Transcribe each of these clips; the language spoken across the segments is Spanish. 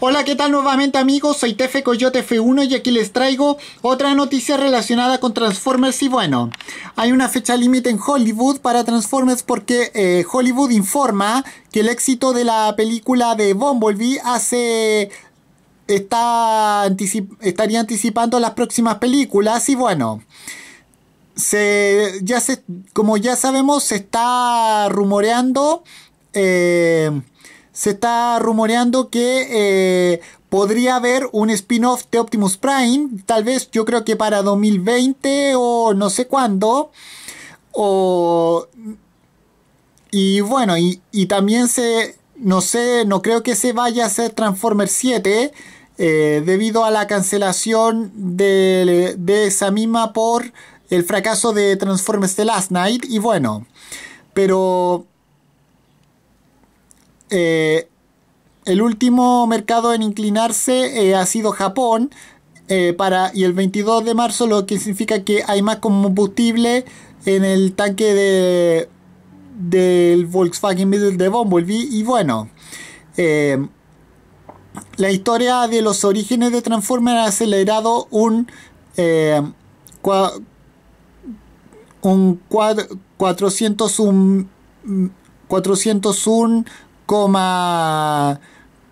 Hola, ¿qué tal nuevamente amigos? Soy Tefe Coyote F1 y aquí les traigo otra noticia relacionada con Transformers y bueno, hay una fecha límite en Hollywood para Transformers porque eh, Hollywood informa que el éxito de la película de Bumblebee hace... Está estaría anticipando las próximas películas y bueno... Se, ya se, como ya sabemos, se está rumoreando eh, se está rumoreando que eh, podría haber un spin-off de Optimus Prime, tal vez yo creo que para 2020 o no sé cuándo. O, y bueno, y, también se, no sé, no creo que se vaya a hacer Transformers 7 eh, debido a la cancelación de, de esa misma por el fracaso de Transformers The Last Night. Y bueno, pero eh, el último mercado en inclinarse eh, ha sido Japón. Eh, para, y el 22 de marzo, lo que significa que hay más combustible en el tanque de, del Volkswagen Middle de Bumblebee. Y bueno, la historia de los orígenes de Transformer ha acelerado un, un 401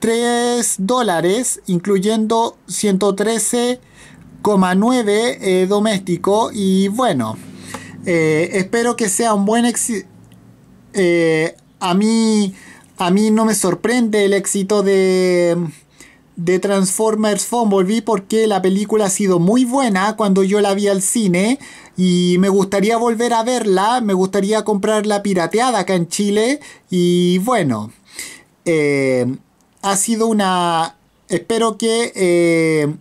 3 dólares, incluyendo 113,9 eh, doméstico. Y bueno, eh, espero que sea un buen éxito. Eh, a, mí, a mí no me sorprende el éxito de, de Transformers Volví porque la película ha sido muy buena cuando yo la vi al cine y me gustaría volver a verla, me gustaría comprarla pirateada acá en Chile y bueno. Eh, ha sido una... Espero que... Eh,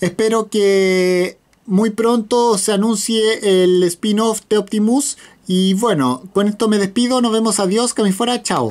espero que muy pronto se anuncie el spin-off de Optimus. Y bueno, con esto me despido. Nos vemos. Adiós. Que me fuera. Chao.